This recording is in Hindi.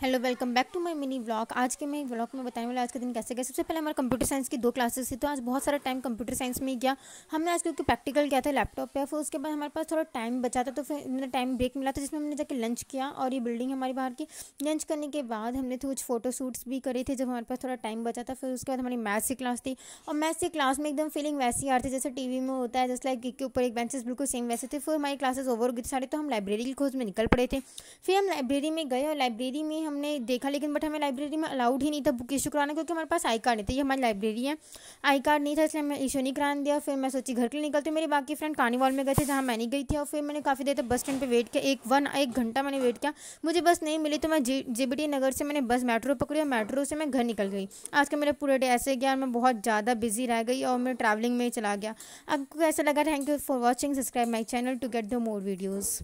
hello welcome back to my mini vlog आज के मैं व्लॉग में बताने वाला आज का दिन कैसे गया सबसे पहले हमारे कंप्यूटर साइंस की दो क्लासेस थी तो आज बहुत सारा टाइम कंप्यूटर साइंस में ही गया हमने आज क्योंकि प्रैक्टिकल किया था लैपटॉप पे फिर उसके बाद हमारे पास थोड़ा टाइम बचा था तो फिर हमने टाइम ब्रेक मिला था जिसमें हमने जाके लंच किया और ये बिल्डिंग हमारी बाहर की लंच करने के बाद हमने तो कुछ फोटो शूट्स भी करे थे जब हमारे पास थोड़ा टाइम बचा था फिर उसके बाद हमारी मैथ्स की क्लास थी और मैथ्स की क्लास में एकदम फीलिंग वैसी आ रही थी जैसे टी में होता है जैसे लाइक के ऊपर एक बेंचेस बिल्कुल सेम वैसे थे फिर हमारी क्लासेस ओवर हो गई सारी तो हम लाइब्रेरी की खोज में निकल पड़े थे फिर हम लाइब्रेरी में गए और लाइब्रेरी में हमने देखा लेकिन बट हमें लाइब्रेरी में अलाउड ही नहीं था बुक इशू कराना क्योंकि हमारे पास आई कार्ड नहीं था ये हमारी लाइब्रेरी है आई कार्ड नहीं था इसलिए हमें इशू नहीं कराने दिया फिर मैं सोची घर के लिए निकलती मेरी बाकी फ्रेंड कार्निवाल में गए थे जहाँ मैं नहीं गई थी और फिर मैंने काफ़ी देर तक बस स्टैंड पर वेट किया एक वन एक घंटा मैंने वेट किया मुझे बस नहीं मिली तो मैं जे नगर से मैंने बस मेट्रो पकड़ी और मेट्रो से मैं घर निकल गई आज का मेरा पूरा डे ऐसे गया और मैं बहुत ज़्यादा बिजी रह गई और मैं ट्रैवलिंग में ही चला गया आपको कैसा लगा thank you for watching subscribe my channel to get the more videos